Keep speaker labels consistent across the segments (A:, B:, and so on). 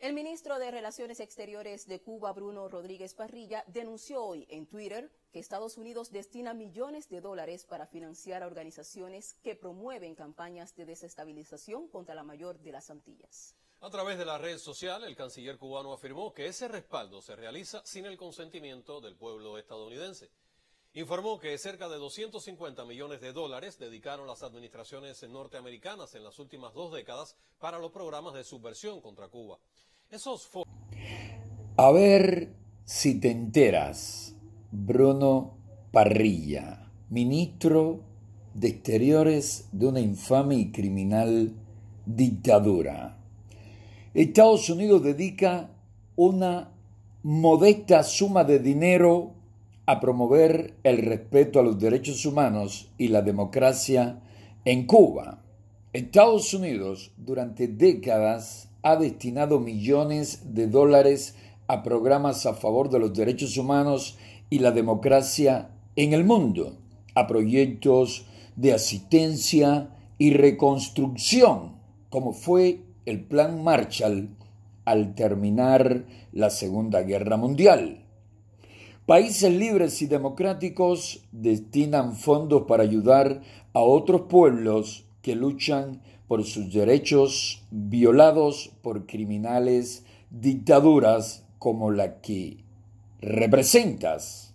A: El ministro de Relaciones Exteriores de Cuba, Bruno Rodríguez Parrilla, denunció hoy en Twitter que Estados Unidos destina millones de dólares para financiar a organizaciones que promueven campañas de desestabilización contra la mayor de las Antillas. A través de la red social, el canciller cubano afirmó que ese respaldo se realiza sin el consentimiento del pueblo estadounidense informó que cerca de 250 millones de dólares dedicaron las administraciones norteamericanas en las últimas dos décadas para los programas de subversión contra Cuba. A ver si te enteras, Bruno Parrilla, ministro de Exteriores de una infame y criminal dictadura. Estados Unidos dedica una modesta suma de dinero a promover el respeto a los derechos humanos y la democracia en Cuba. Estados Unidos durante décadas ha destinado millones de dólares a programas a favor de los derechos humanos y la democracia en el mundo, a proyectos de asistencia y reconstrucción, como fue el Plan Marshall al terminar la Segunda Guerra Mundial. Países libres y democráticos destinan fondos para ayudar a otros pueblos que luchan por sus derechos violados por criminales dictaduras como la que representas.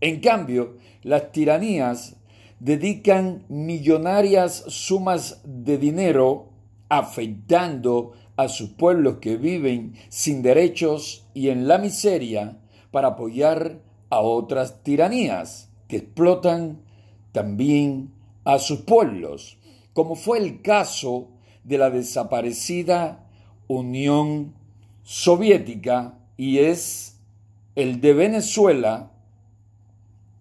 A: En cambio, las tiranías dedican millonarias sumas de dinero afectando a sus pueblos que viven sin derechos y en la miseria para apoyar a otras tiranías que explotan también a sus pueblos, como fue el caso de la desaparecida Unión Soviética y es el de Venezuela,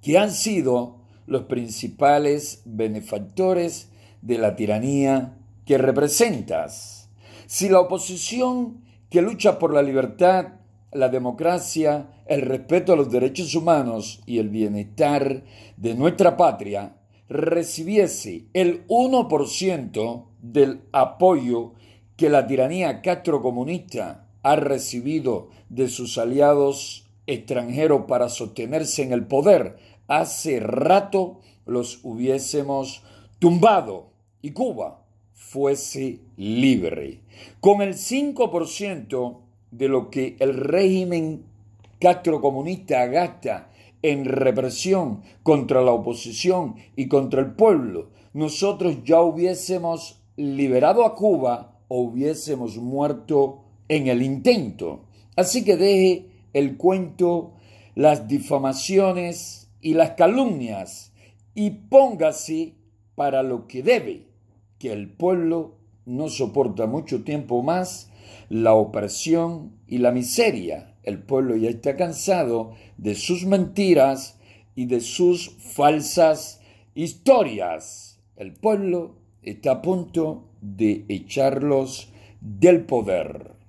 A: que han sido los principales benefactores de la tiranía que representas. Si la oposición que lucha por la libertad la democracia, el respeto a los derechos humanos y el bienestar de nuestra patria, recibiese el 1% del apoyo que la tiranía castrocomunista ha recibido de sus aliados extranjeros para sostenerse en el poder, hace rato los hubiésemos tumbado y Cuba fuese libre. Con el 5% de lo que el régimen castrocomunista gasta en represión contra la oposición y contra el pueblo, nosotros ya hubiésemos liberado a Cuba o hubiésemos muerto en el intento. Así que deje el cuento, las difamaciones y las calumnias y póngase para lo que debe, que el pueblo no soporta mucho tiempo más la opresión y la miseria. El pueblo ya está cansado de sus mentiras y de sus falsas historias. El pueblo está a punto de echarlos del poder.